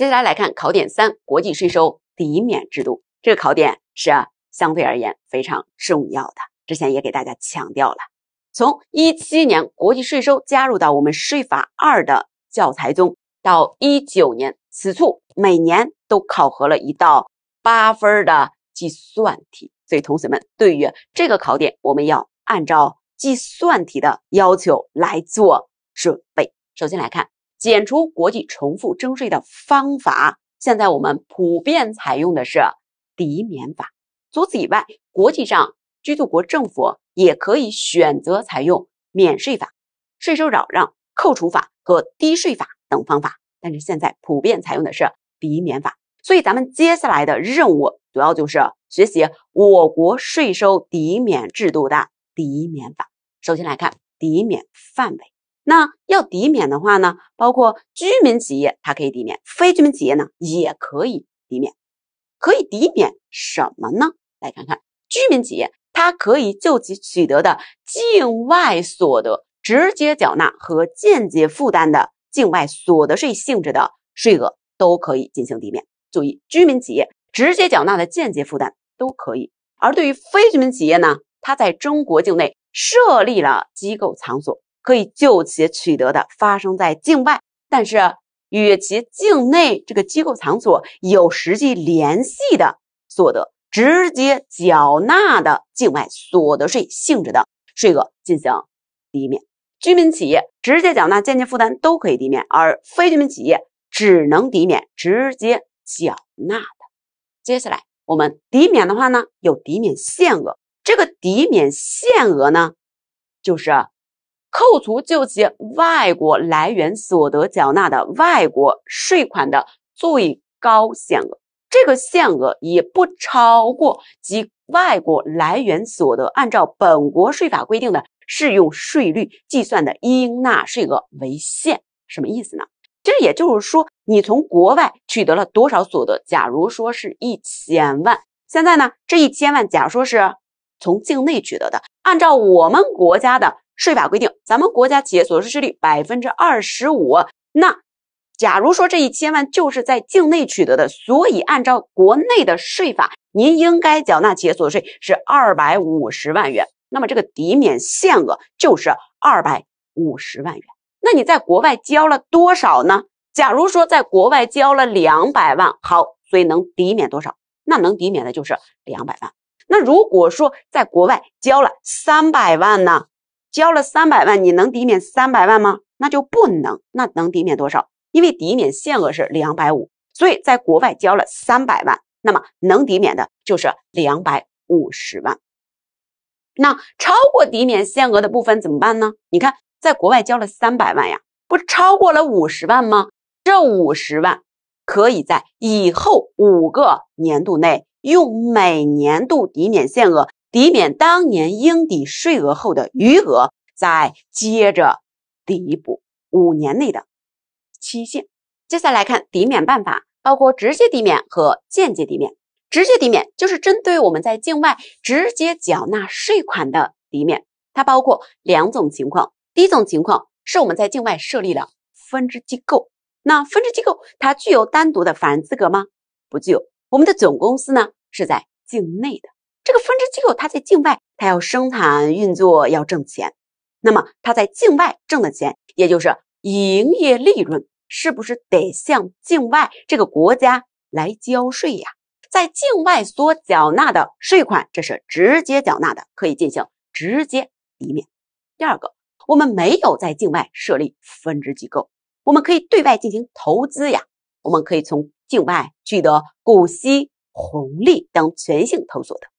接下来来看考点三：国际税收抵免制度。这个考点是相对而言非常重要的，之前也给大家强调了。从一七年国际税收加入到我们税法二的教材中，到一九年，此处每年都考核了一道八分的计算题。所以同学们对于这个考点，我们要按照计算题的要求来做准备。首先来看。减除国际重复征税的方法，现在我们普遍采用的是抵免法。除此以外，国际上居住国政府也可以选择采用免税法、税收扰让扣除法和低税法等方法。但是现在普遍采用的是抵免法。所以咱们接下来的任务主要就是学习我国税收抵免制度的抵免法。首先来看抵免范围。那要抵免的话呢？包括居民企业，它可以抵免；非居民企业呢，也可以抵免。可以抵免什么呢？来看看居民企业，它可以就其取得的境外所得直接缴纳和间接负担的境外所得税性质的税额都可以进行抵免。注意，居民企业直接缴纳的、间接负担都可以；而对于非居民企业呢，它在中国境内设立了机构场所。可以就其取得的发生在境外，但是与其境内这个机构场所有实际联系的所得，直接缴纳的境外所得税性质的税额进行抵免。居民企业直接缴纳、间接负担都可以抵免，而非居民企业只能抵免直接缴纳的。接下来我们抵免的话呢，有抵免限额，这个抵免限额呢，就是。扣除就其外国来源所得缴纳的外国税款的最高限额，这个限额也不超过其外国来源所得按照本国税法规定的适用税率计算的应纳税额为限。什么意思呢？其实也就是说，你从国外取得了多少所得？假如说是一千万，现在呢，这一千万假如说是从境内取得的，按照我们国家的。税法规定，咱们国家企业所得税率百分之二十五。那假如说这一千万就是在境内取得的，所以按照国内的税法，您应该缴纳企业所得税是二百五十万元。那么这个抵免限额就是二百五十万元。那你在国外交了多少呢？假如说在国外交了两百万，好，所以能抵免多少？那能抵免的就是两百万。那如果说在国外交了三百万呢？交了三百万，你能抵免三百万吗？那就不能，那能抵免多少？因为抵免限额是两百五，所以在国外交了三百万，那么能抵免的就是两百五十万。那超过抵免限额的部分怎么办呢？你看，在国外交了三百万呀，不超过了五十万吗？这五十万可以在以后五个年度内，用每年度抵免限额。抵免当年应抵税额后的余额，再接着抵补五年内的期限。接下来看抵免办法，包括直接抵免和间接抵免。直接抵免就是针对我们在境外直接缴纳税款的抵免，它包括两种情况。第一种情况是我们在境外设立了分支机构，那分支机构它具有单独的法人资格吗？不具有，我们的总公司呢是在境内的。这个分支机构，它在境外，它要生产运作，要挣钱。那么，它在境外挣的钱，也就是营业利润，是不是得向境外这个国家来交税呀？在境外所缴纳的税款，这是直接缴纳的，可以进行直接抵免。第二个，我们没有在境外设立分支机构，我们可以对外进行投资呀，我们可以从境外取得股息红利等全性投所的。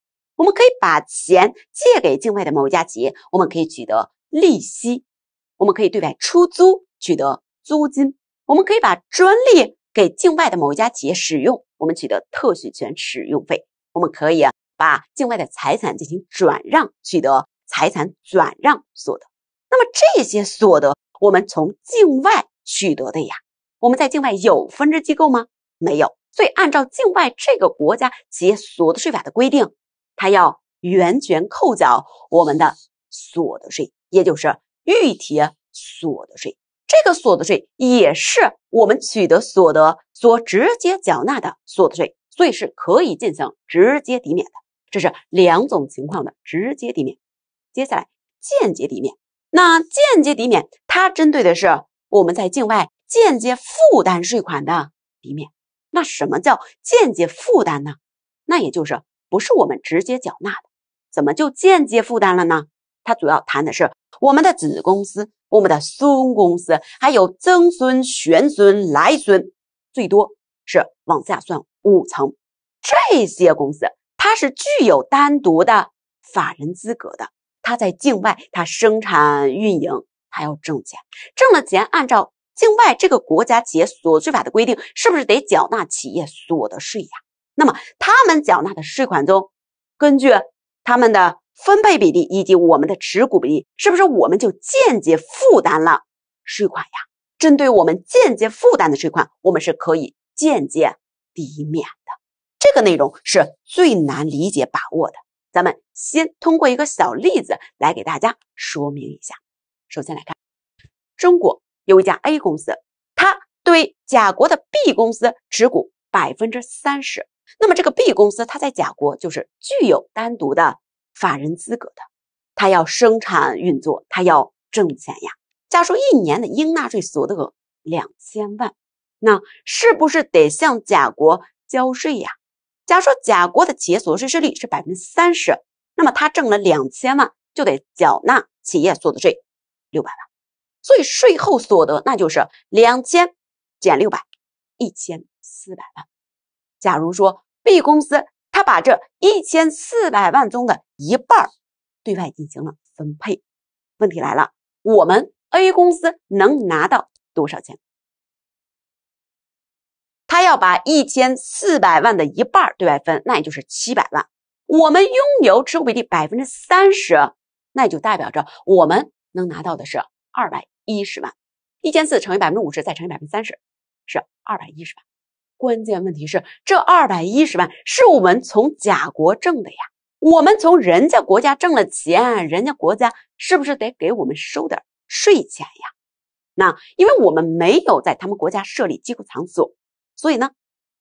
我们可以把钱借给境外的某一家企业，我们可以取得利息；我们可以对外出租，取得租金；我们可以把专利给境外的某一家企业使用，我们取得特许权使用费；我们可以啊把境外的财产进行转让，取得财产转让所得。那么这些所得，我们从境外取得的呀？我们在境外有分支机构吗？没有。所以按照境外这个国家企业所得税法的规定。还要源全扣缴我们的所得税，也就是预提所得税。这个所得税也是我们取得所得所直接缴纳的所得税，所以是可以进行直接抵免的。这是两种情况的直接抵免。接下来，间接抵免。那间接抵免，它针对的是我们在境外间接负担税款的抵免。那什么叫间接负担呢？那也就是。不是我们直接缴纳的，怎么就间接负担了呢？它主要谈的是我们的子公司、我们的孙公司，还有曾孙、玄孙、来孙，最多是往下算五层。这些公司它是具有单独的法人资格的，它在境外，它生产运营还要挣钱，挣了钱，按照境外这个国家企业所得税法的规定，是不是得缴纳企业所得税呀？那么，他们缴纳的税款中，根据他们的分配比例以及我们的持股比例，是不是我们就间接负担了税款呀？针对我们间接负担的税款，我们是可以间接抵免的。这个内容是最难理解把握的。咱们先通过一个小例子来给大家说明一下。首先来看，中国有一家 A 公司，它对甲国的 B 公司持股百分之三十。那么这个 B 公司，它在甲国就是具有单独的法人资格的，它要生产运作，它要挣钱呀。假说一年的应纳税所得额两千万，那是不是得向甲国交税呀？假如说甲国的企业所得税税率是百分之三十，那么他挣了两千万就得缴纳企业所得税六百万，所以税后所得那就是两千减六百，一千四百万。假如说 B 公司他把这一千四百万中的一半对外进行了分配，问题来了，我们 A 公司能拿到多少钱？他要把一千四百万的一半对外分，那也就是七百万。我们拥有持股比例百分之三十，那也就代表着我们能拿到的是二百一十万，一千四乘以百分之五十再乘以百分之三十是二百一十万。关键问题是，这二百一十万是我们从甲国挣的呀。我们从人家国家挣了钱，人家国家是不是得给我们收点税钱呀？那因为我们没有在他们国家设立机构场所，所以呢，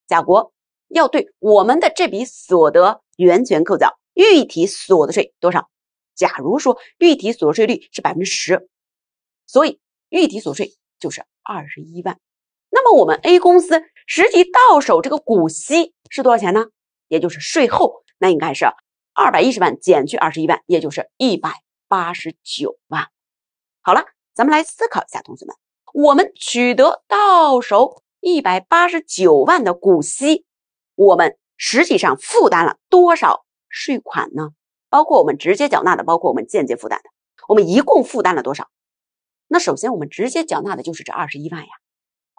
甲国要对我们的这笔所得源泉扣缴预提所得税多少？假如说预提所得税率是百分之十，所以预提所得税就是二十一万。那么我们 A 公司实际到手这个股息是多少钱呢？也就是税后，那应该是二百一十万减去二十一万，也就是一百八十九万。好了，咱们来思考一下，同学们，我们取得到手一百八十九万的股息，我们实际上负担了多少税款呢？包括我们直接缴纳的，包括我们间接负担的，我们一共负担了多少？那首先我们直接缴纳的就是这二十一万呀。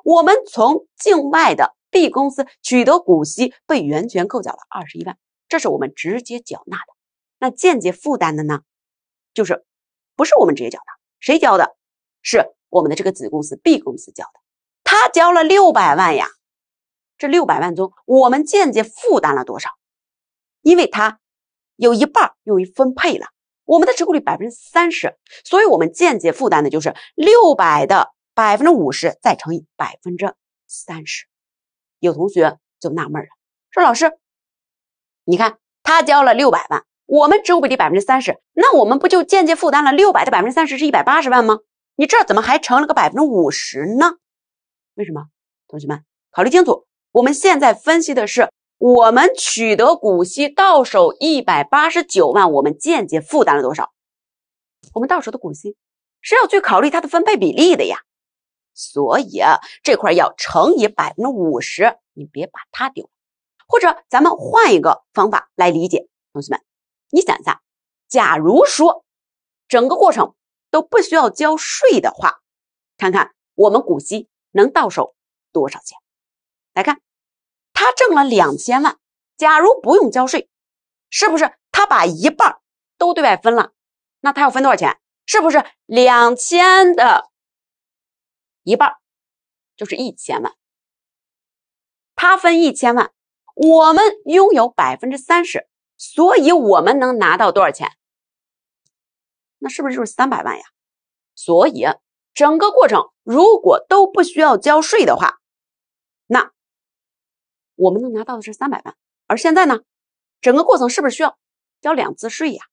我们从境外的 B 公司取得股息，被源泉扣缴了二十一万，这是我们直接缴纳的。那间接负担的呢？就是不是我们直接缴纳，谁交的？是我们的这个子公司 B 公司交的，他交了六百万呀。这六百万中，我们间接负担了多少？因为他有一半用于分配了，我们的持股率百分之三十，所以我们间接负担的就是六百的。百分之五十再乘以百分之三十，有同学就纳闷了，说老师，你看他交了六百万，我们持股比例百分之三十，那我们不就间接负担了六百的百分之三十是一百八十万吗？你这怎么还乘了个百分之五十呢？为什么？同学们考虑清楚，我们现在分析的是我们取得股息到手一百八十九万，我们间接负担了多少？我们到手的股息是要去考虑它的分配比例的呀。所以这块要乘以百分之五十，你别把它丢。或者咱们换一个方法来理解，同学们，你想一下，假如说整个过程都不需要交税的话，看看我们股息能到手多少钱。来看，他挣了两千万，假如不用交税，是不是他把一半都对外分了？那他要分多少钱？是不是两千的？一半，就是一千万。他分一千万，我们拥有百分之三十，所以我们能拿到多少钱？那是不是就是三百万呀？所以整个过程如果都不需要交税的话，那我们能拿到的是三百万。而现在呢，整个过程是不是需要交两次税呀？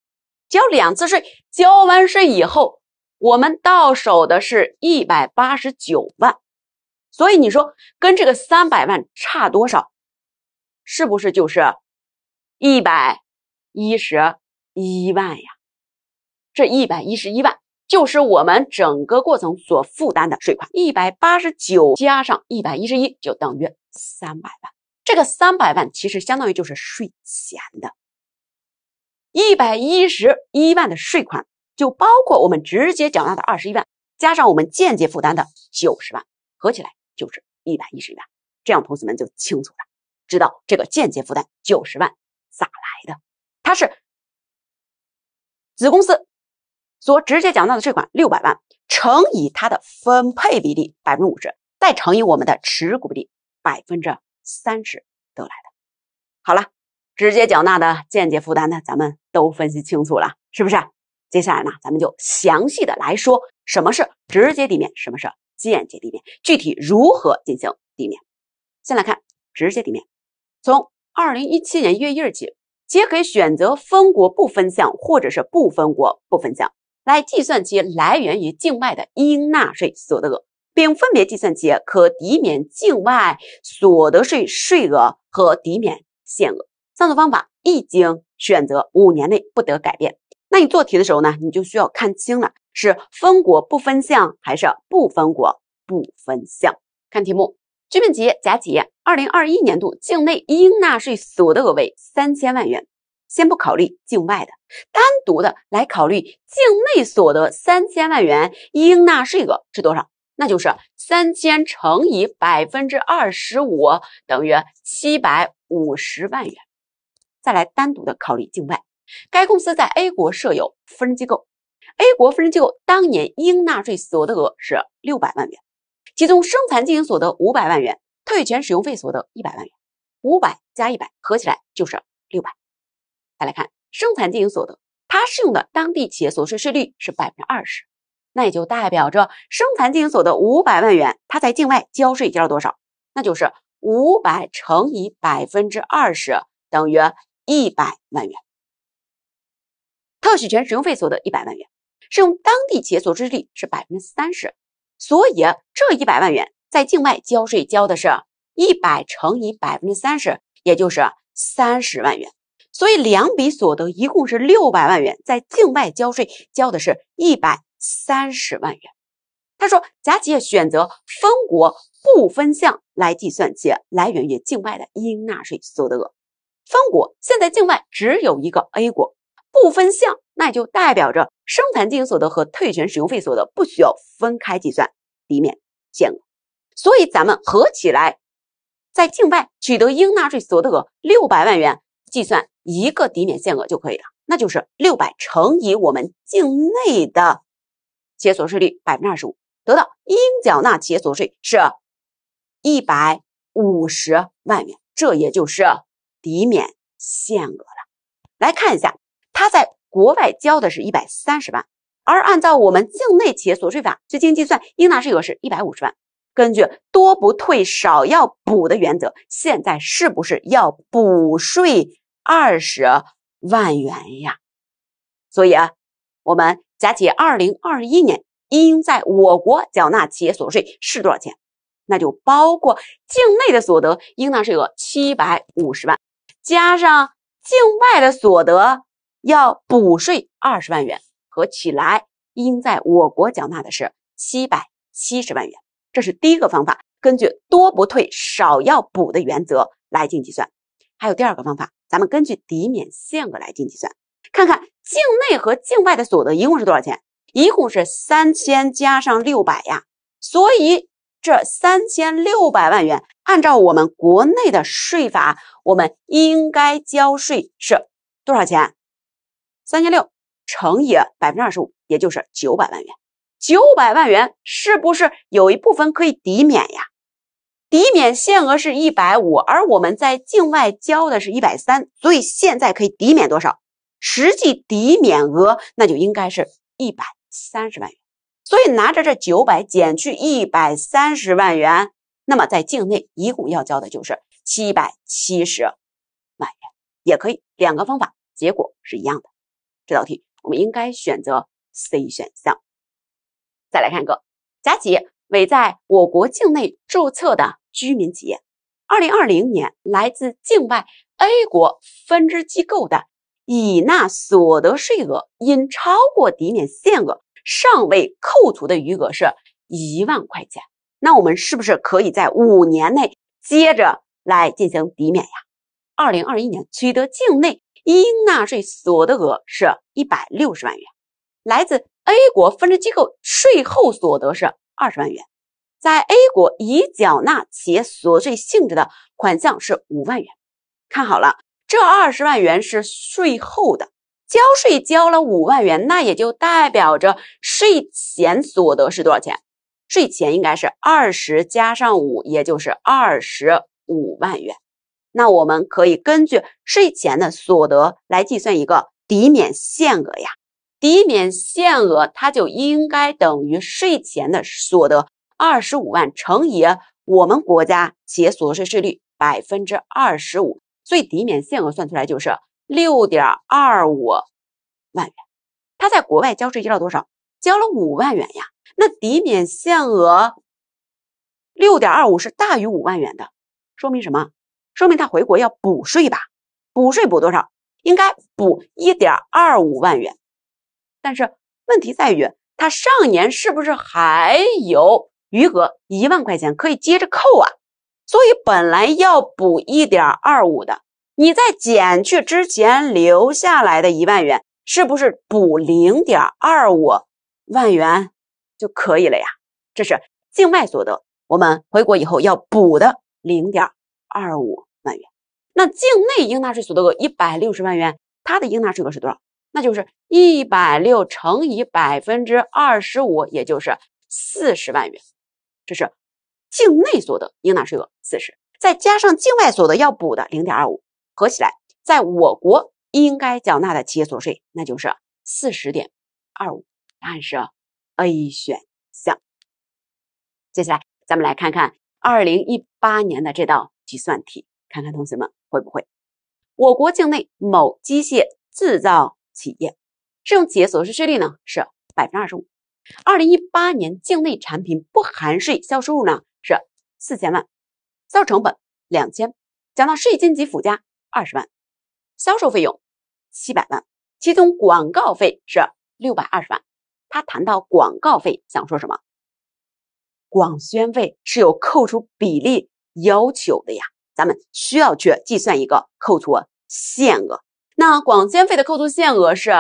交两次税，交完税以后。我们到手的是一百八十九万，所以你说跟这个三百万差多少？是不是就是一百一十一万呀？这一百一十一万就是我们整个过程所负担的税款，一百八十九加上一百一十一就等于三百万。这个三百万其实相当于就是税前的，一百一十一万的税款。就包括我们直接缴纳的二十一万，加上我们间接负担的九十万，合起来就是一百一十万。这样，同学们就清楚了，知道这个间接负担九十万咋来的？它是子公司所直接缴纳的税款六百万乘以它的分配比例百分之五十，再乘以我们的持股例百分之三十得来的。好了，直接缴纳的间接负担呢，咱们都分析清楚了，是不是？接下来呢，咱们就详细的来说，什么是直接抵免，什么是间接抵免，具体如何进行抵免。先来看直接抵免，从二零一七年一月一日起，企业可以选择分国不分项，或者是不分国不分项来计算其来源于境外的应纳税所得额，并分别计算其可抵免境外所得税税额和抵免限额。上述方法一经选择，五年内不得改变。那你做题的时候呢，你就需要看清了，是分国不分项，还是不分国不分项？看题目，居民企业甲企业二零二一年度境内应纳税所得额为三千万元，先不考虑境外的，单独的来考虑境内所得三千万元应纳税额是多少？那就是三千乘以百分之二十五等于七百五十万元，再来单独的考虑境外。该公司在 A 国设有分支机构，A 国分支机构当年应纳税所得额是六百万元，其中生产经营所得五百万元，特许权使用费所得一百万元，五百加一百合起来就是六百。再来看生产经营所得，它适用的当地企业所得税税率是百分之二十，那也就代表着生产经营所得五百万元，它在境外交税交了多少？那就是五百乘以百分之二十等于一百万元。特许权使用费所得一百万元，适用当地企业所得税率是百分之三十，所以这一百万元在境外交税交的是一百乘以百分之三十，也就是三十万元。所以两笔所得一共是六百万元，在境外交税交的是一百三十万元。他说，甲企业选择分国不分项来计算其来源于境外的应纳税所得额。分国现在境外只有一个 A 国。不分项，那也就代表着生产经营所得和退权使用费所得不需要分开计算抵免限额，所以咱们合起来，在境外取得应纳税所得额六百万元，计算一个抵免限额就可以了，那就是六百乘以我们境内的企业所得税率百分之二十五，得到应缴纳企业所得税是一百五十万元，这也就是抵免限额了。来看一下。他在国外交的是一百三十万，而按照我们境内企业所得税法，最近计算应纳税额是一百五十万。根据多不退少要补的原则，现在是不是要补税二十万元呀？所以啊，我们甲企业二零二一年应在我国缴纳企业所得税是多少钱？那就包括境内的所得，应纳税额七百五十万，加上境外的所得。要补税二十万元，合起来应在我国缴纳的是七百七十万元。这是第一个方法，根据多不退、少要补的原则来进行计算。还有第二个方法，咱们根据抵免限额来进行计算，看看境内和境外的所得一共是多少钱？一共是三千加上六百呀，所以这三千六百万元，按照我们国内的税法，我们应该交税是多少钱？三千六乘以百分之二十五，也就是九百万元。九百万元是不是有一部分可以抵免呀？抵免限额是一百五，而我们在境外交的是一百三，所以现在可以抵免多少？实际抵免额那就应该是一百三十万元。所以拿着这九百减去一百三十万元，那么在境内一共要交的就是七百七十万元。也可以两个方法，结果是一样的。这道题，我们应该选择 C 选项。再来看一个，甲企业为在我国境内注册的居民企业，二零二零年来自境外 A 国分支机构的已纳所得税额因超过抵免限额，尚未扣除的余额是一万块钱。那我们是不是可以在五年内接着来进行抵免呀？二零二一年取得境内。应纳税所得额是一百六十万元，来自 A 国分支机构税后所得是二十万元，在 A 国已缴纳企业所得税性质的款项是五万元。看好了，这二十万元是税后的，交税交了五万元，那也就代表着税前所得是多少钱？税前应该是二十加上五，也就是二十五万元。那我们可以根据税前的所得来计算一个抵免限额呀。抵免限额它就应该等于税前的所得二十五万乘以我们国家企业所得税税率百分之二十五，所以抵免限额算出来就是六点二五万元。他在国外交税交了多少？交了五万元呀。那抵免限额六点二五是大于五万元的，说明什么？说明他回国要补税吧，补税补多少？应该补一点二五万元。但是问题在于，他上年是不是还有余额一万块钱可以接着扣啊？所以本来要补一点二五的，你再减去之前留下来的一万元，是不是补零点二五万元就可以了呀？这是境外所得，我们回国以后要补的零点二五。那境内应纳税所得额一百六十万元，它的应纳税额是多少？那就是一百六乘以百分之二十五，也就是四十万元。这是境内所得应纳税额四十，再加上境外所得要补的零点二五，合起来在我国应该缴纳的企业所得税，那就是四十点二五。答案是 A 选项。接下来咱们来看看二零一八年的这道计算题，看看同学们。会不会？我国境内某机械制造企业，适用企业所得税税率呢是百分之二十五。二零一八年境内产品不含税销收入呢是四千万，销售成本两千，讲到税金及附加二十万，销售费用七百万，其中广告费是六百二十万。他谈到广告费，想说什么？广宣费是有扣除比例要求的呀。咱们需要去计算一个扣除限额，那广宣费的扣除限额是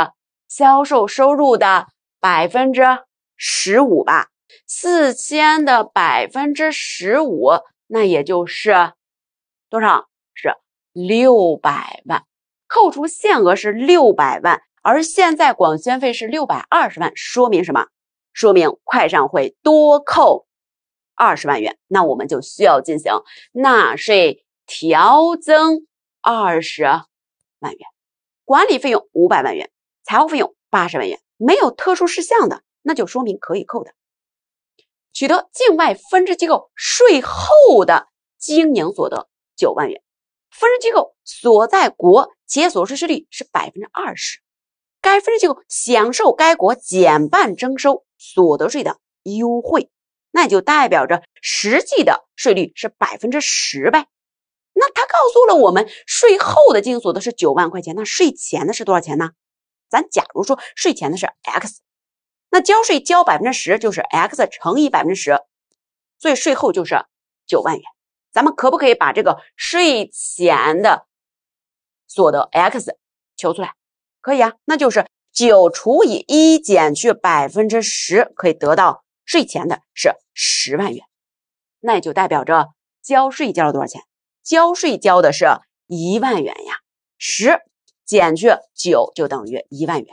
销售收入的百分之十五吧？四千的百分之十五，那也就是多少？是六百万。扣除限额是六百万，而现在广宣费是六百二十万，说明什么？说明快上会多扣二十万元。那我们就需要进行纳税。调增二十万元，管理费用五百万元，财务费用八十万元，没有特殊事项的，那就说明可以扣的。取得境外分支机构税后的经营所得九万元，分支机构所在国企业所得税率是百分之二十，该分支机构享受该国减半征收所得税的优惠，那也就代表着实际的税率是百分之十呗。那他告诉了我们税后的净所得是九万块钱，那税前的是多少钱呢？咱假如说税前的是 x，那交税交百分之十就是 x 乘以百分之十，所以税后就是九万元。咱们可不可以把这个税前的所得 x 求出来？可以啊，那就是九除以一减去百分之十，可以得到税前的是十万元。那也就代表着交税交了多少钱？交税交的是一万元呀，十减去九就等于一万元。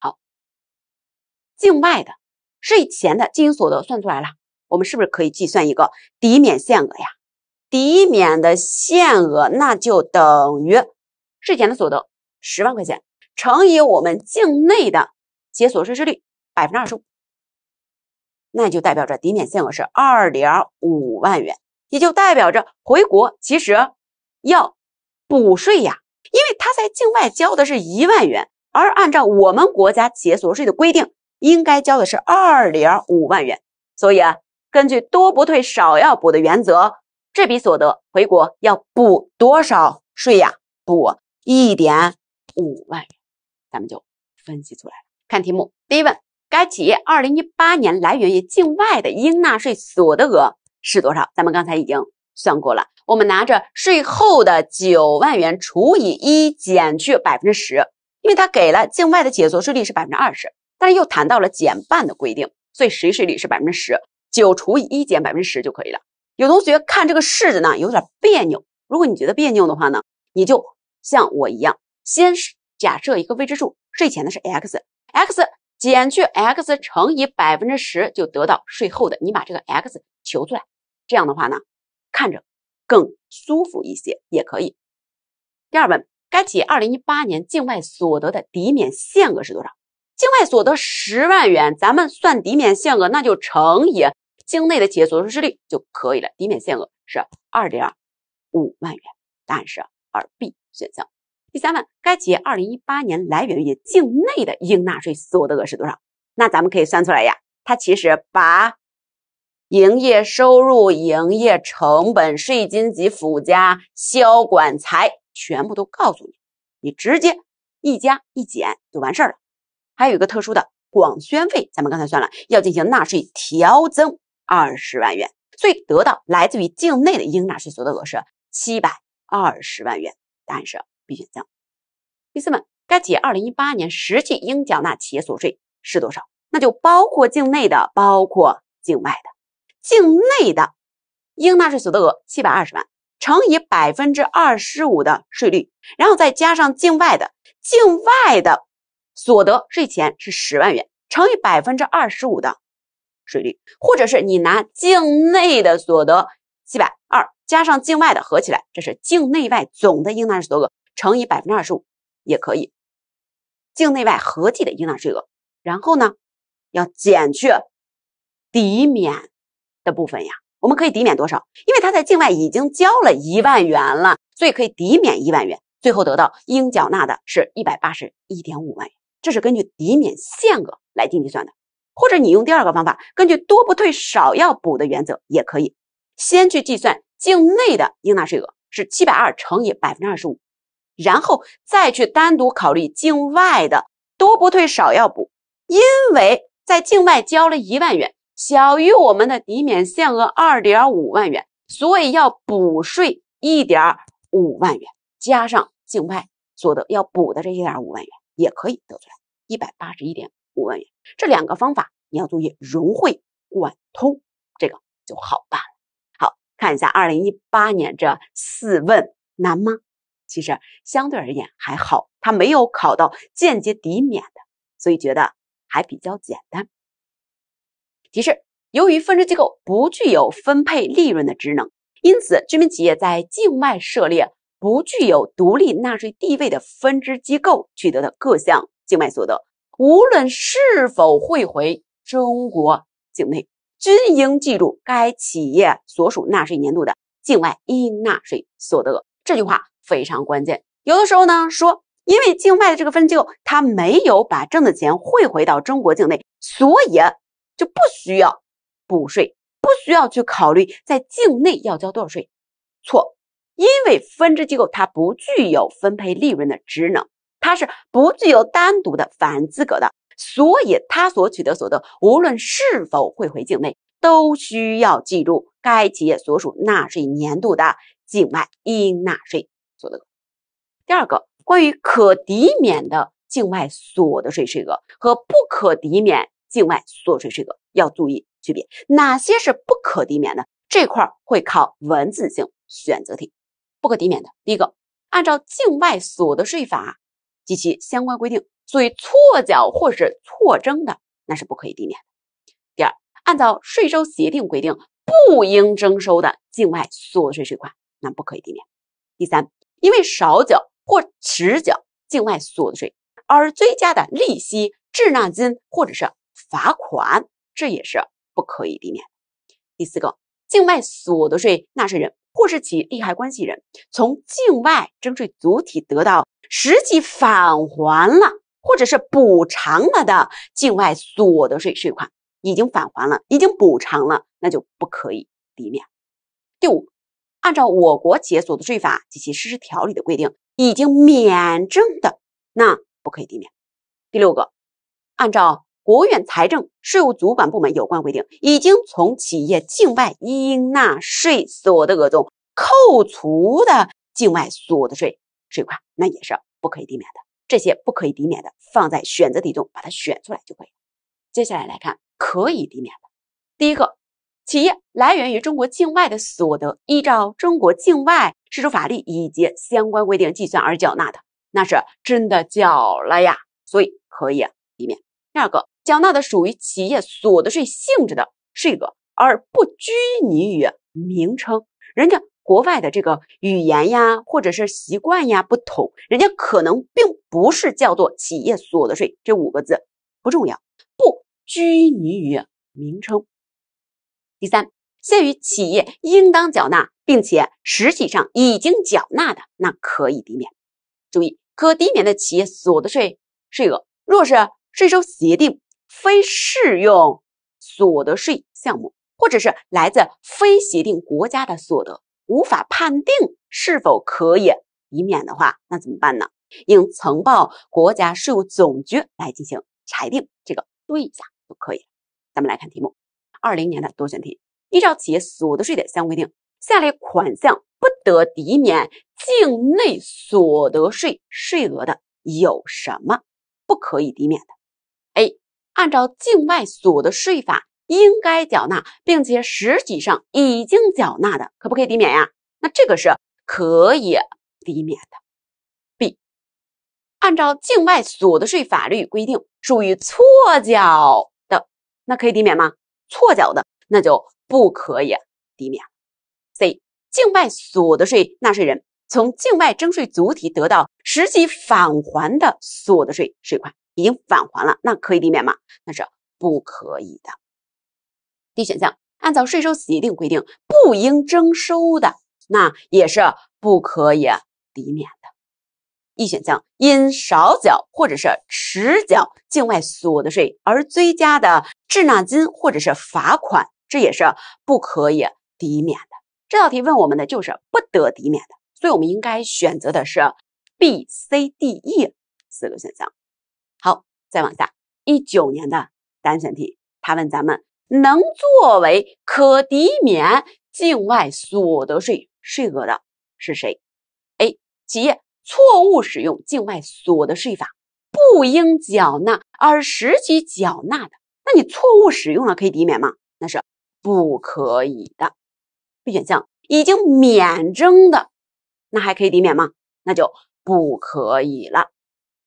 好，境外的税前的经营所得算出来了，我们是不是可以计算一个抵免限额呀？抵免的限额那就等于税前的所得十万块钱乘以我们境内的解所税税率百分之二十五，那就代表着抵免限额是二点五万元。也就代表着回国其实要补税呀，因为他在境外交的是一万元，而按照我们国家企业所得税的规定，应该交的是二点五万元。所以啊，根据多不退少要补的原则，这笔所得回国要补多少税呀？补一点五万元，咱们就分析出来了。看题目，第一问，该企业二零一八年来源于境外的应纳税所得额。是多少？咱们刚才已经算过了。我们拿着税后的九万元除以一减去百分之十，因为他给了境外的解税税率是百分之二十，但是又谈到了减半的规定，所以实际税率是百分之十。九除以一减百分之十就可以了。有同学看这个式子呢有点别扭，如果你觉得别扭的话呢，你就像我一样，先假设一个未知数，税前的是 x，x 减去 x 乘以百分之十就得到税后的，你把这个 x 求出来。这样的话呢，看着更舒服一些，也可以。第二问，该企业2018年境外所得的抵免限额是多少？境外所得十万元，咱们算抵免限额，那就乘以境内的企业所得税率就可以了。抵免限额是二点五万元，答案是二 B 选项。第三问，该企业2018年来源于境内的应纳税所得额是多少？那咱们可以算出来呀，它其实把。营业收入、营业成本、税金及附加、销管财全部都告诉你，你直接一加一减就完事儿了。还有一个特殊的广宣费，咱们刚才算了，要进行纳税调增二十万元，所以得到来自于境内的应纳税所得额是七百二十万元。答案是 B 选项。第四问，该企业二零一八年实际应缴纳企业所税是多少？那就包括境内的，包括境外的。境内的应纳税所得额七百二十万乘以百分之二十五的税率，然后再加上境外的境外的所得税前是十万元乘以百分之二十五的税率，或者是你拿境内的所得七百二加上境外的合起来，这是境内外总的应纳税所得额乘以百分之二十五也可以，境内外合计的应纳税额，然后呢要减去抵免。的部分呀，我们可以抵免多少？因为他在境外已经交了一万元了，所以可以抵免一万元，最后得到应缴纳的是一百八十一点五万元。这是根据抵免限额来计算的。或者你用第二个方法，根据多不退少要补的原则，也可以先去计算境内的应纳税额是七百二乘以百分之二十五，然后再去单独考虑境外的多不退少要补，因为在境外交了一万元。小于我们的抵免限额二点五万元，所以要补税一点五万元，加上境外所得要补的这一点五万元，也可以得出来一百八十一点五万元。这两个方法你要注意融会贯通，这个就好办了。好，看一下二零一八年这四问难吗？其实相对而言还好，他没有考到间接抵免的，所以觉得还比较简单。提示：由于分支机构不具有分配利润的职能，因此居民企业在境外设立不具有独立纳税地位的分支机构取得的各项境外所得，无论是否汇回中国境内，均应计入该企业所属纳税年度的境外应纳税所得。这句话非常关键。有的时候呢，说因为境外的这个分支机构他没有把挣的钱汇回到中国境内，所以。就不需要补税，不需要去考虑在境内要交多少税。错，因为分支机构它不具有分配利润的职能，它是不具有单独的法人资格的，所以它所取得所得，无论是否会回境内，都需要计入该企业所属纳税年度的境外应纳税所得。第二个，关于可抵免的境外所得税税额和不可抵免。境外所得税税额，要注意区别，哪些是不可抵免的？这块会考文字性选择题。不可抵免的第一个，按照境外所得税法及其相关规定，所以错缴或是错征的，那是不可以抵免。的。第二，按照税收协定规定不应征收的境外所得税款，那不可以抵免。第三，因为少缴或迟缴境外所得税而追加的利息、滞纳金或者是。罚款，这也是不可以避免。第四个，境外所得税纳税人或是其利害关系人，从境外征税主体得到实际返还了或者是补偿了的境外所得税税款，已经返还了，已经补偿了，那就不可以避免。第五，按照我国企业所得税法及其实施条例的规定，已经免征的，那不可以避免。第六个，按照国务院财政税务主管部门有关规定，已经从企业境外应纳税所得额中扣除的境外所得税税款，那也是不可以抵免的。这些不可以抵免的，放在选择题中把它选出来就可以。接下来来看可以抵免的。第一个，企业来源于中国境外的所得，依照中国境外税收法律以及相关规定计算而缴纳的，那是真的缴了呀，所以可以抵免。第二个。缴纳的属于企业所得税性质的税额，而不拘泥于名称。人家国外的这个语言呀，或者是习惯呀不同，人家可能并不是叫做企业所得税这五个字，不重要，不拘泥于名称。第三，限于企业应当缴纳，并且实际上已经缴纳的，那可以抵免。注意，可抵免的企业所得税税额，若是税收协定。非适用所得税项目，或者是来自非协定国家的所得，无法判定是否可以以免的话，那怎么办呢？应呈报国家税务总局来进行裁定，这个对一下就可以了。咱们来看题目，二零年的多选题，依照企业所得税的相关规定，下列款项不得抵免境内所得税税额的有什么？不可以抵免的。按照境外所得税法应该缴纳，并且实际上已经缴纳的，可不可以抵免呀？那这个是可以抵免的。B，按照境外所得税法律规定属于错缴的，那可以抵免吗？错缴的那就不可以抵免。C，境外所得税纳税人从境外征税主体得到实际返还的所得税税款。已经返还了，那可以抵免吗？那是不可以的。D 选项，按照税收协定规定，不应征收的，那也是不可以抵免的。E 选项，因少缴或者是迟缴境外所得税而追加的滞纳金或者是罚款，这也是不可以抵免的。这道题问我们的就是不得抵免的，所以我们应该选择的是 B、C、D、E 四个选项。再往下，一九年的单选题，他问咱们能作为可抵免境外所得税税额的是谁？A 企业错误使用境外所得税法不应缴纳而实际缴纳的，那你错误使用了可以抵免吗？那是不可以的。B 选项已经免征的，那还可以抵免吗？那就不可以了。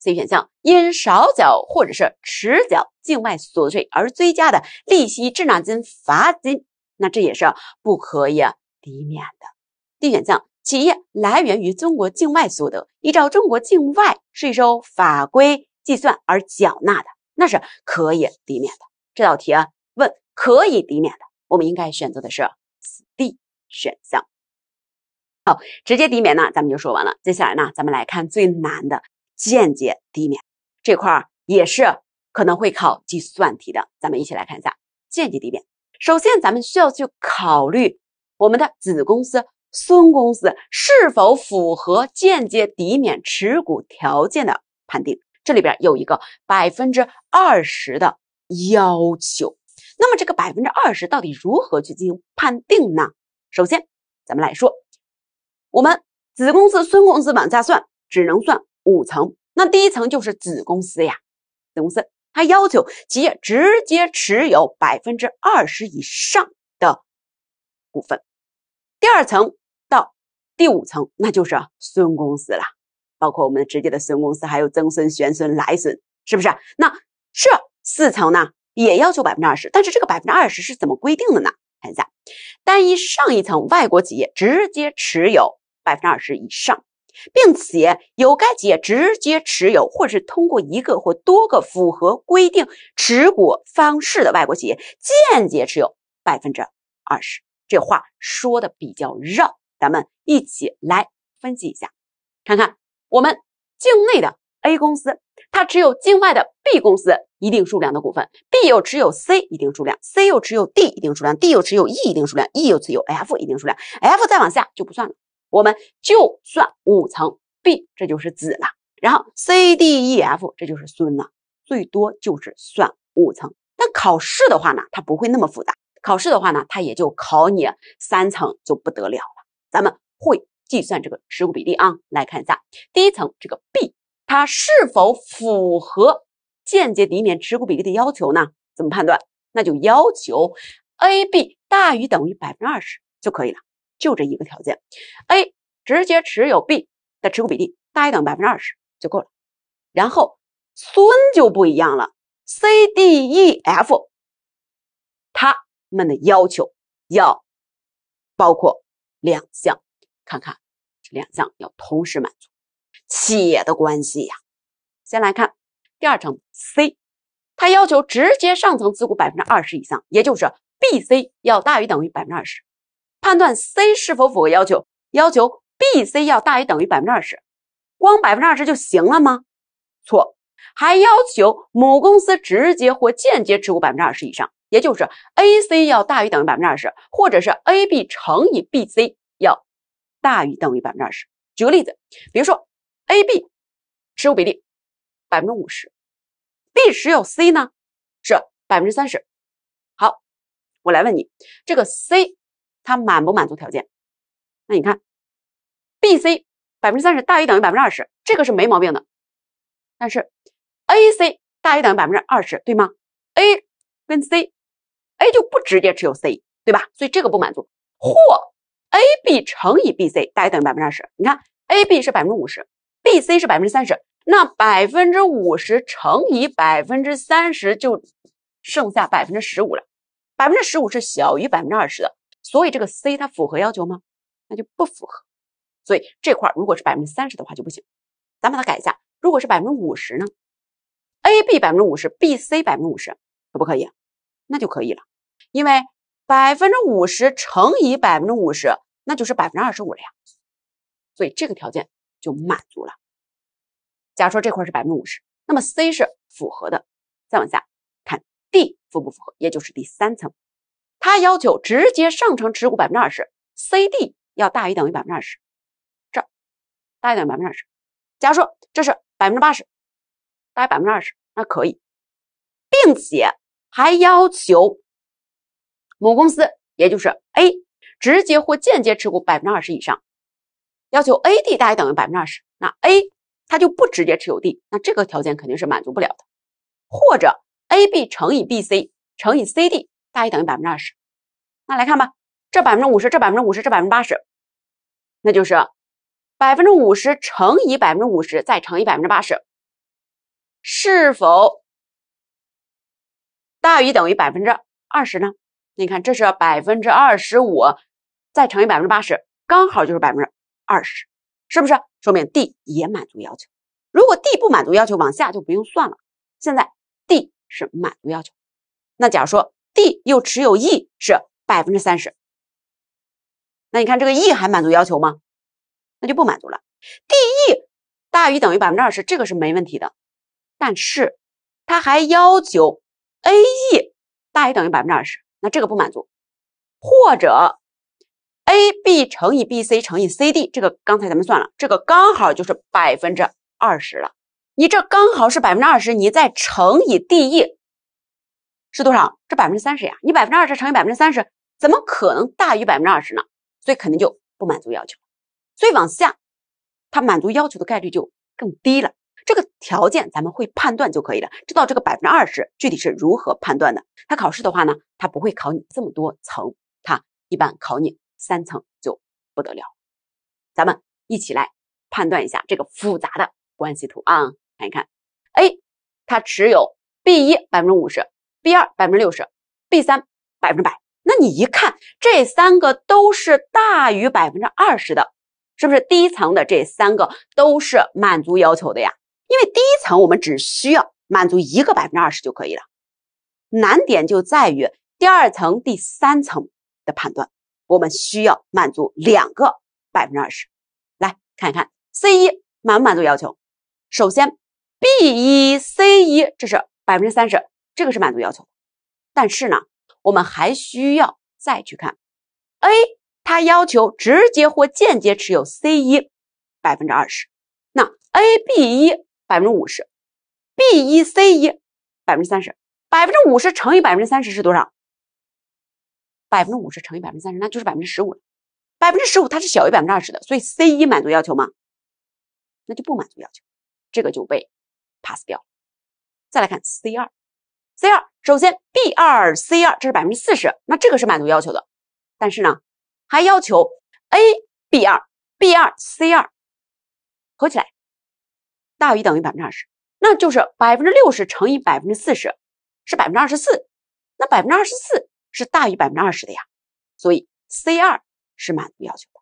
C 选项因少缴或者是迟缴境外所得税而追加的利息、滞纳金、罚金，那这也是不可以抵免的。D 选项企业来源于中国境外所得，依照中国境外税收法规计算而缴纳的，那是可以抵免的。这道题啊，问可以抵免的，我们应该选择的是 D 选项。好，直接抵免呢，咱们就说完了。接下来呢，咱们来看最难的。间接抵免这块也是可能会考计算题的，咱们一起来看一下间接抵免。首先，咱们需要去考虑我们的子公司孙公司是否符合间接抵免持股条件的判定，这里边有一个百分之二十的要求。那么这个百分之二十到底如何去进行判定呢？首先，咱们来说，我们子公司孙公司往下算，只能算。五层，那第一层就是子公司呀，子公司，它要求企业直接持有百分之二十以上的股份。第二层到第五层，那就是孙公司了，包括我们直接的孙公司，还有曾孙、玄孙、来孙，是不是？那这四层呢，也要求百分之二十，但是这个百分之二十是怎么规定的呢？看一下，单一上一层外国企业直接持有百分之二十以上。并且由该企业直接持有，或者是通过一个或多个符合规定持股方式的外国企业间接持有百分之二十。这话说的比较绕，咱们一起来分析一下，看看我们境内的 A 公司，它持有境外的 B 公司一定数量的股份，B 又持有 C 一定数量，C 又持有 D 一定数量，D 又持有 E 一定数量，E 又持有 F 一定数量，F 再往下就不算了。我们就算五层 B，这就是子了。然后 C D E F，这就是孙了。最多就是算五层。但考试的话呢，它不会那么复杂。考试的话呢，它也就考你三层就不得了了。咱们会计算这个持股比例啊，来看一下第一层这个 B，它是否符合间接抵免持股比例的要求呢？怎么判断？那就要求 A B 大于等于百分之二十就可以了。就这一个条件，A 直接持有 B 的持股比例大于等于百分之二十就够了。然后孙就不一样了，C D E F 他们的要求要包括两项，看看这两项要同时满足，且的关系呀。先来看第二层 C，他要求直接上层持股百分之二十以上，也就是 B C 要大于等于百分之二十。判断 C 是否符合要求？要求 B C 要大于等于百分之二十，光百分之二十就行了吗？错，还要求母公司直接或间接持股百分之二十以上，也就是 A C 要大于等于百分之二十，或者是 A B 乘以 B C 要大于等于百分之二十。举个例子，比如说 A B 持股比例百分之五十，B 持有 C 呢是百分之三十。好，我来问你，这个 C。它满不满足条件？那你看，B C 百分之三十大于等于百分之二十，这个是没毛病的。但是 A C 大于等于百分之二十，对吗？A 跟 C，A 就不直接持有 C，对吧？所以这个不满足。或 A B 乘以 B C 大于等于百分之二十。你看 A B 是百分之五十，B C 是百分之三十，那百分之五十乘以百分之三十就剩下百分之十五了。百分之十五是小于百分之二十的。所以这个 C 它符合要求吗？那就不符合。所以这块如果是百分之三十的话就不行。咱把它改一下，如果是百分之五十呢？A B 百分之五十，B C 百分之五十，可不可以？那就可以了，因为百分之五十乘以百分之五十，那就是百分之二十五了呀。所以这个条件就满足了。假如说这块是百分之五十，那么 C 是符合的。再往下看 D 符不符合？也就是第三层。他要求直接上层持股百分之二十，CD 要大于等于百分之二十，这大于等于百分之二十。假如说这是百分之八十，大于百分之二十，那可以，并且还要求母公司，也就是 A 直接或间接持股百分之二十以上，要求 AD 大于等于百分之二十，那 A 它就不直接持有 D，那这个条件肯定是满足不了的。或者 AB 乘以 BC 乘以 CD。大于等于百分之二十，那来看吧，这百分之五十，这百分之五十，这百分之八十，那就是百分之五十乘以百分之五十再乘以百分之八十，是否大于等于百分之二十呢？你看，这是百分之二十五再乘以百分之八十，刚好就是百分之二十，是不是？说明 D 也满足要求。如果 D 不满足要求，往下就不用算了。现在 D 是满足要求，那假如说。D 又持有 E 是百分之三十，那你看这个 E 还满足要求吗？那就不满足了。DE 大于等于百分之二十，这个是没问题的。但是它还要求 AE 大于等于百分之二十，那这个不满足。或者 AB 乘以 BC 乘以 CD，这个刚才咱们算了，这个刚好就是百分之二十了。你这刚好是百分之二十，你再乘以 DE。是多少？这百分之三十呀？你百分之二十乘以百分之三十，怎么可能大于百分之二十呢？所以肯定就不满足要求。所以往下，它满足要求的概率就更低了。这个条件咱们会判断就可以了。知道这个百分之二十具体是如何判断的。它考试的话呢，它不会考你这么多层，它一般考你三层就不得了。咱们一起来判断一下这个复杂的关系图啊，看一看 A，它持有 B 一百分之五十。B 二百分之六十，B 三百分之百。那你一看，这三个都是大于百分之二十的，是不是？第一层的这三个都是满足要求的呀。因为第一层我们只需要满足一个百分之二十就可以了。难点就在于第二层、第三层的判断，我们需要满足两个百分之二十。来看一看，C 一满不满足要求？首先，B 一、C 一，这是百分之三十。这个是满足要求，但是呢，我们还需要再去看，A，它要求直接或间接持有 C 一百分之二十，那 A B 一百分之五十，B 一 C 一百分之三十，百分之五十乘以百分之三十是多少？百分之五十乘以百分之三十那就是百分之十五，了。百分之十五它是小于百分之二十的，所以 C 一满足要求吗？那就不满足要求，这个就被 pass 掉。再来看 C 二。C 二，首先 B 二 C 二，这是百分之四十，那这个是满足要求的。但是呢，还要求 A B 二 B 二 C 二合起来大于等于百分之二十，那就是百分之六十乘以百分之四十是百分之二十四，那百分之二十四是大于百分之二十的呀，所以 C 二是满足要求的。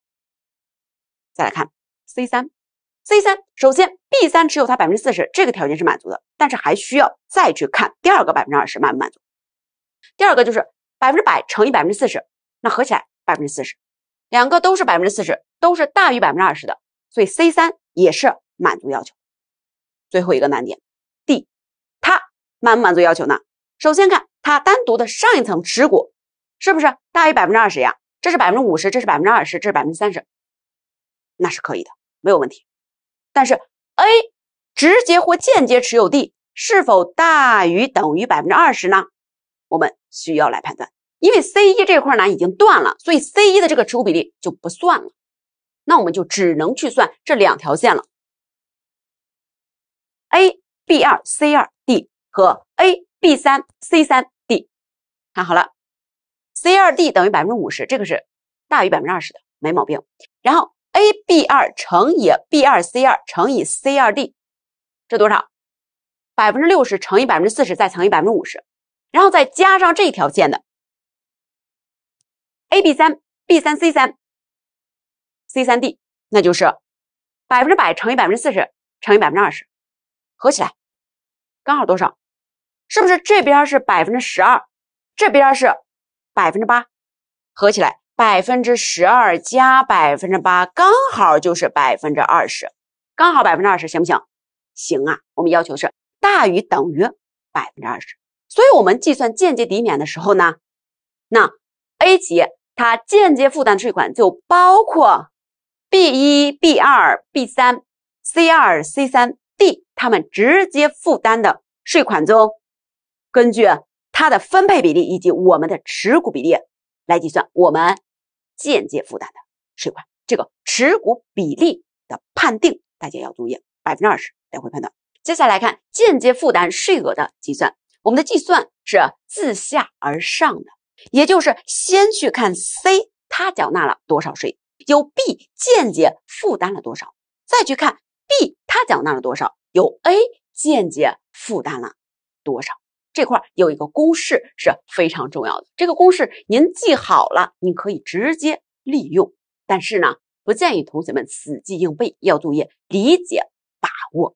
再来看 C 三。C 三首先，B 三持有它百分之四十，这个条件是满足的。但是还需要再去看第二个百分之二十满不满足。第二个就是百分之百乘以百分之四十，那合起来百分之四十，两个都是百分之四十，都是大于百分之二十的，所以 C 三也是满足要求。最后一个难点 D，它满不满足要求呢？首先看它单独的上一层持股是不是大于百分之二十呀？这是百分之五十，这是百分之二十，这是百分之三十，那是可以的，没有问题。但是，A 直接或间接持有 D 是否大于等于百分之二十呢？我们需要来判断。因为 C 一这块呢已经断了，所以 C 一的这个持股比例就不算了。那我们就只能去算这两条线了：A B 二 C 二 D 和 A B 三 C 三 D。看好了，C 二 D 等于百分之五十，这个是大于百分之二十的，没毛病。然后。a b 二乘以 b 二 c 二乘以 c 二 d，这多少？百分之六十乘以百分之四十再乘以百分之五十，然后再加上这条线的 a b 三 b 三 c 三 c 三 d，那就是百分之百乘以百分之四十乘以百分之二十，合起来刚好多少？是不是这边是百分之十二，这边是百分之八，合起来？百分之十二加百分之八，刚好就是百分之二十，刚好百分之二十行不行？行啊，我们要求是大于等于百分之二十。所以，我们计算间接抵免的时候呢，那 A 企业它间接负担税款就包括 B 一、B 二、B 三、C 二、C 三、D 他们直接负担的税款中，根据它的分配比例以及我们的持股比例来计算，我们。间接负担的税款，这个持股比例的判定，大家要注意百分之二十来回判断。接下来看间接负担税额的计算，我们的计算是自下而上的，也就是先去看 C，他缴纳了多少税，有 B 间接负担了多少，再去看 B 他缴纳了多少，有 A 间接负担了多少。这块有一个公式是非常重要的，这个公式您记好了，您可以直接利用。但是呢，不建议同学们死记硬背，要注意理解把握。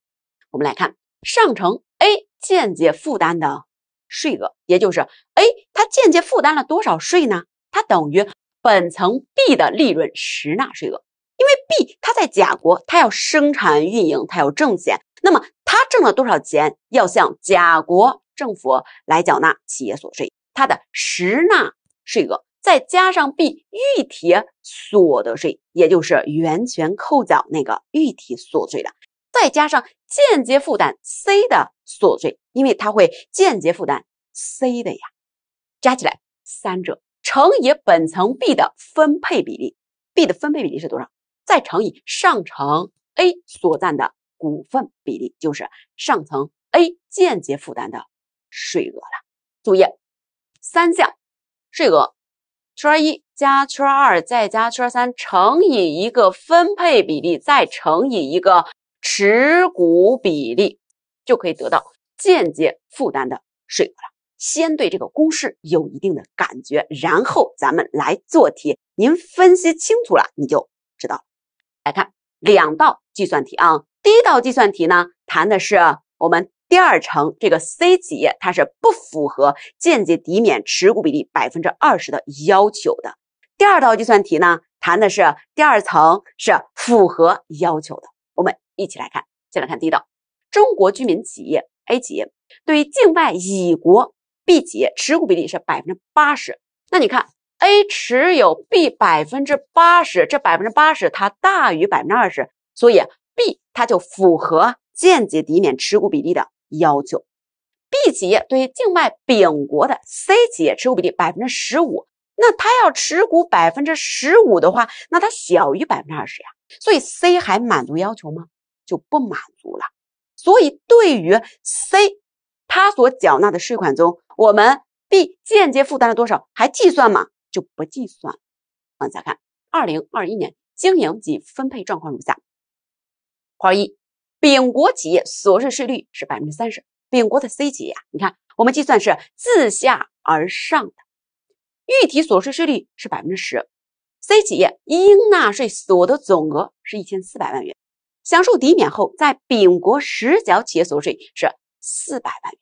我们来看上层 A 间接负担的税额，也就是 A 它间接负担了多少税呢？它等于本层 B 的利润实纳税额，因为 B 它在甲国，它要生产运营，它要挣钱，那么它挣了多少钱，要向甲国。政府来缴纳企业所税，它的实纳税额再加上 B 预提所得税，也就是源泉扣缴那个预提所得税的，再加上间接负担 C 的所得税，因为它会间接负担 C 的呀，加起来三者乘以本层 B 的分配比例，B 的分配比例是多少？再乘以上层 A 所占的股份比例，就是上层 A 间接负担的。税额了，注意三项税额，圈一加圈二再加圈三乘以一个分配比例，再乘以一个持股比例，就可以得到间接负担的税额了。先对这个公式有一定的感觉，然后咱们来做题。您分析清楚了，你就知道了。来看两道计算题啊，第一道计算题呢，谈的是我们。第二层这个 C 企业它是不符合间接抵免持股比例百分之二十的要求的。第二道计算题呢，谈的是第二层是符合要求的。我们一起来看，先来看第一道：中国居民企业 A 企业对于境外乙国 B 企业持股比例是百分之八十。那你看 A 持有 B 百分之八十，这百分之八十它大于百分之二十，所以 B 它就符合间接抵免持股比例的。要求，B 企业对境外丙国的 C 企业持股比例百分之十五，那它要持股百分之十五的话，那它小于百分之二十呀，所以 C 还满足要求吗？就不满足了。所以对于 C，它所缴纳的税款中，我们 B 间接负担了多少？还计算吗？就不计算。往下看，二零二一年经营及分配状况如下：括号一。丙国企业所得税税率是百分之三十。丙国的 C 企业啊，你看，我们计算是自下而上的，预提所得税率是百分之十。C 企业应纳税所得总额是一千四百万元，享受抵免后，在丙国实缴企业所得税是四百万元，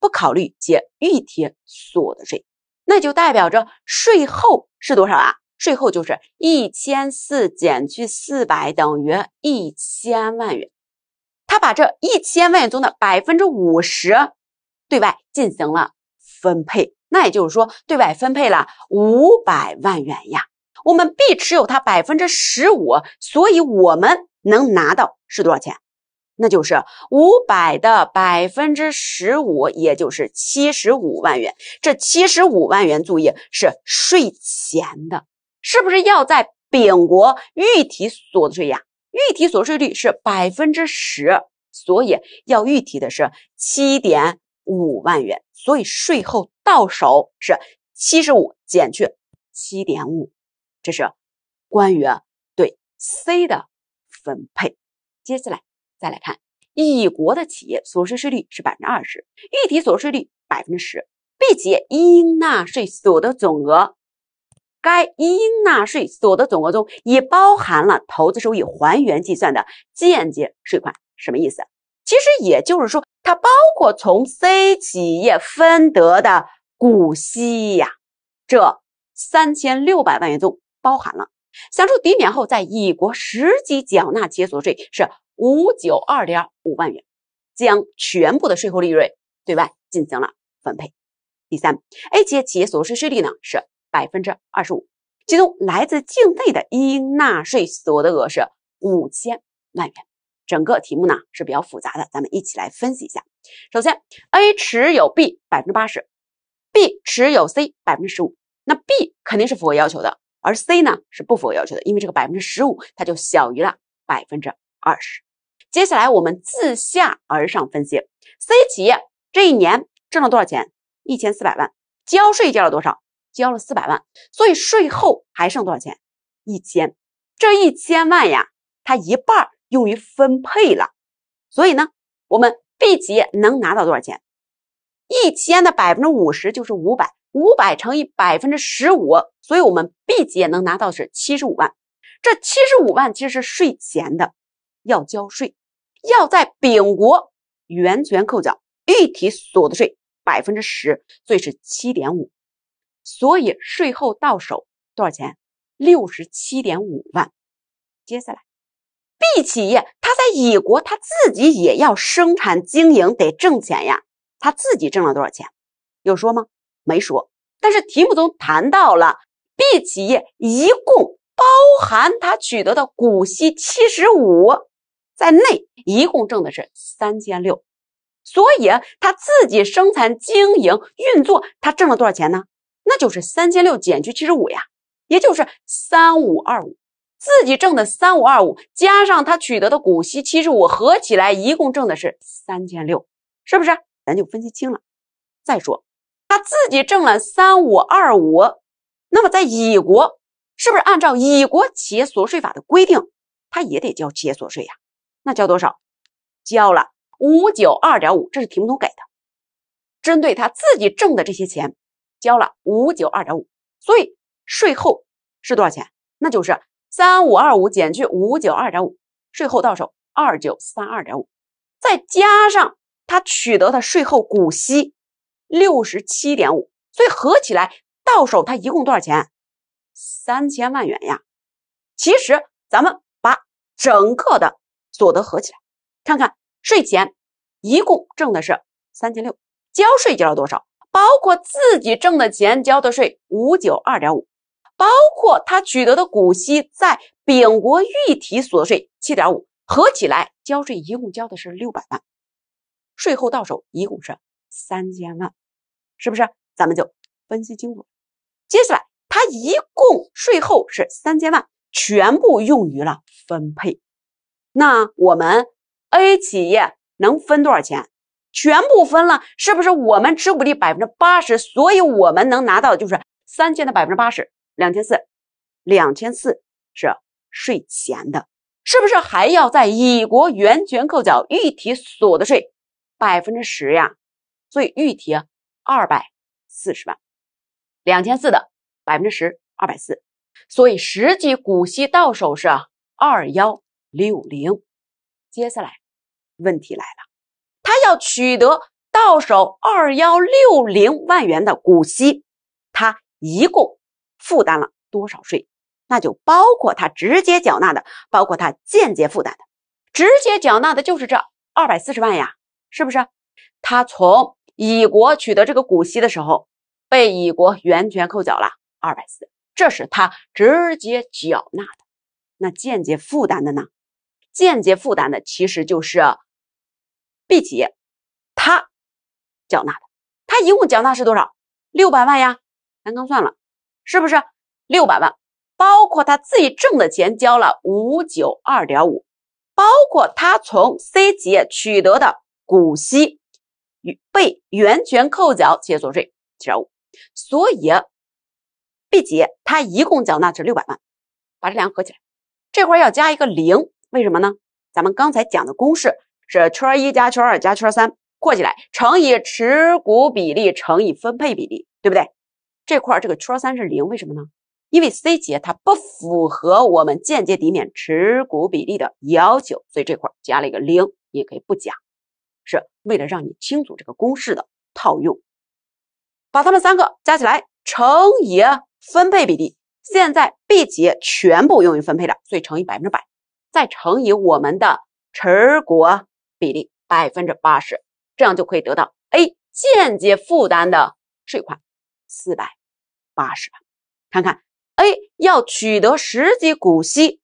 不考虑减预提所得税，那就代表着税后是多少啊？税后就是一千四减去四百，等于一千万元。他把这一千万元中的百分之五十对外进行了分配，那也就是说对外分配了五百万元呀。我们 B 持有它百分之十五，所以我们能拿到是多少钱？那就是五百的百分之十五，也就是七十五万元。这七十五万元，注意是税前的，是不是要在丙国预提所得税呀？预提所得税率是百分之十，所以要预提的是七点五万元，所以税后到手是七十五减去七点五，这是关于对 C 的分配。接下来再来看乙国的企业所得税税率是百分之二十，预提所得税率百分之十，B 企业应纳税所得总额。该应纳税所得总额中也包含了投资收益还原计算的间接税款，什么意思？其实也就是说，它包括从 C 企业分得的股息呀，这三千六百万元中包含了享受抵免后，在乙国实际缴纳企业所得税是五九二点五万元，将全部的税后利润对外进行了分配。第三，A 企业企业所得税税率呢是。百分之二十五，其中来自境内的应纳税所得额是五千万元。整个题目呢是比较复杂的，咱们一起来分析一下。首先，A 持有 B 百分之八十，B 持有 C 百分之十五，那 B 肯定是符合要求的，而 C 呢是不符合要求的，因为这个百分之十五它就小于了百分之二十。接下来我们自下而上分析，C 企业这一年挣了多少钱？一千四百万，交税交了多少？交了四百万，所以税后还剩多少钱？一千，这一千万呀，它一半用于分配了，所以呢，我们 B 企业能拿到多少钱？一千的百分之五十就是五百，五百乘以百分之十五，所以我们 B 企业能拿到是七十五万。这七十五万其实是税前的，要交税，要在丙国源泉扣缴预提所得税百分之十，所以是七点五。所以税后到手多少钱？六十七点五万。接下来，B 企业他在乙国，他自己也要生产经营，得挣钱呀。他自己挣了多少钱？有说吗？没说。但是题目中谈到了 B 企业一共包含他取得的股息七十五在内，一共挣的是三千六。所以他自己生产经营运作，他挣了多少钱呢？那就是三千六减去七十五呀，也就是三五二五。自己挣的三五二五加上他取得的股息七十五，合起来一共挣的是三千六，是不是？咱就分析清了。再说，他自己挣了三五二五，那么在乙国，是不是按照乙国企业所得税法的规定，他也得交企业所得税呀？那交多少？交了五九二点五，这是题目中给的。针对他自己挣的这些钱。交了五九二点五，所以税后是多少钱？那就是三五二五减去五九二点五，税后到手二九三二点五，再加上他取得的税后股息六十七点五，所以合起来到手他一共多少钱？三千万元呀！其实咱们把整个的所得合起来，看看税前一共挣的是三千六，交税交了多少？包括自己挣的钱交的税五九二点五，包括他取得的股息在丙国预提所得税七点五，合起来交税一共交的是六百万，税后到手一共是三千万，是不是？咱们就分析清楚。接下来他一共税后是三千万，全部用于了分配，那我们 A 企业能分多少钱？全部分了，是不是我们持股率百分之八十，所以我们能拿到的就是三千的百分之八十，两千四，两千四是税前的，是不是还要在乙国源泉扣缴预提所得税百分之十呀？所以预提二百四十万，两千四的百分之十二百四，所以实际股息到手是二幺六零。接下来问题来了。他要取得到手二幺六零万元的股息，他一共负担了多少税？那就包括他直接缴纳的，包括他间接负担的。直接缴纳的就是这二百四十万呀，是不是？他从乙国取得这个股息的时候，被乙国完全扣缴了二百四，这是他直接缴纳的。那间接负担的呢？间接负担的其实就是。B 企业，他缴纳的，他一共缴纳是多少？六百万呀，咱刚算了，是不是？六百万，包括他自己挣的钱交了五九二点五，包括他从 C 企业取得的股息与被源泉扣缴企业所得税七点五，所以 B 企业他一共缴纳是六百万，把这两个合起来，这块要加一个零，为什么呢？咱们刚才讲的公式。是圈一加圈二加圈三括起来乘以持股比例乘以分配比例，对不对？这块这个圈三是零，为什么呢？因为 C 企业它不符合我们间接抵免持股比例的要求，所以这块加了一个零，你可以不加，是为了让你清楚这个公式的套用。把它们三个加起来乘以分配比例。现在 B 企业全部用于分配的，所以乘以百分之百，再乘以我们的持股。比例百分之八十，这样就可以得到 A 间接负担的税款四百八十万。看看 A 要取得实际股息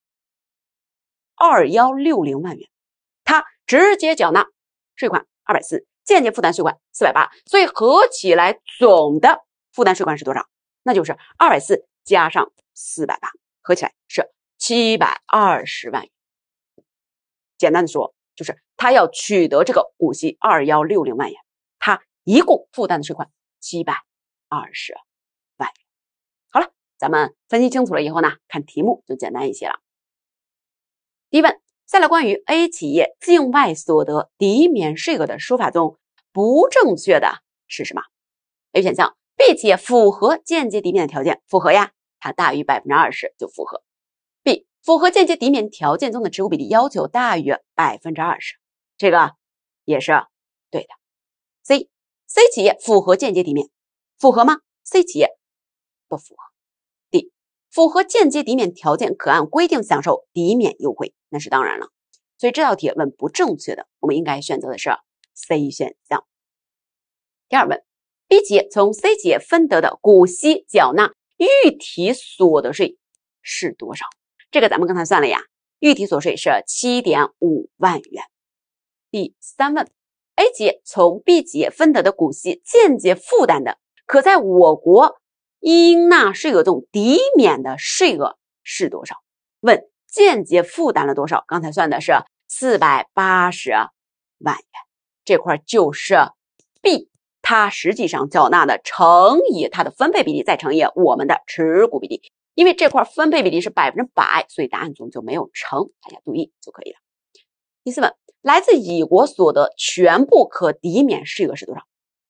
二幺六零万元，他直接缴纳税款二百四，间接负担税款四百八，所以合起来总的负担税款是多少？那就是二百四加上四百八，合起来是七百二十万元。简单的说，就是。他要取得这个股息二幺六零万元，他一共负担的税款七百二十万元。好了，咱们分析清楚了以后呢，看题目就简单一些了。第一问，下列关于 A 企业境外所得抵免税额的说法中不正确的是什么？A 选项，B 企业符合间接抵免的条件，符合呀，它大于百分之二十就符合。B 符合间接抵免条件中的持股比例要求大于百分之二十。这个也是对的。C C 企业符合间接抵免，符合吗？C 企业不符合。D 符合间接抵免条件，可按规定享受抵免优惠，那是当然了。所以这道题问不正确的，我们应该选择的是 C 选项。第二问，B 企业从 C 企业分得的股息缴纳预提所得税是多少？这个咱们刚才算了呀，预提所得税是七点五万元。第三问，A 企业从 B 企业分得的股息间接负担的，可在我国应纳税额中抵免的税额是多少？问间接负担了多少？刚才算的是四百八十万元，这块就是 B，它实际上缴纳的乘以它的分配比例，再乘以我们的持股比例，因为这块分配比例是百分之百，所以答案中就没有乘，大家注意就可以了。第四问，来自乙国所得全部可抵免税额是多少？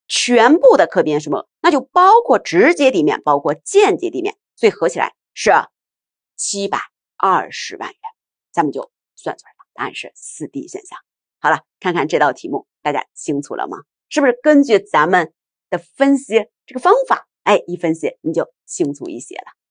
全部的可抵免税额，那就包括直接抵免，包括间接抵免，所以合起来是七百二十万元。咱们就算出来了，答案是四 D 选项。好了，看看这道题目，大家清楚了吗？是不是根据咱们的分析这个方法？哎，一分析你就清楚一些了。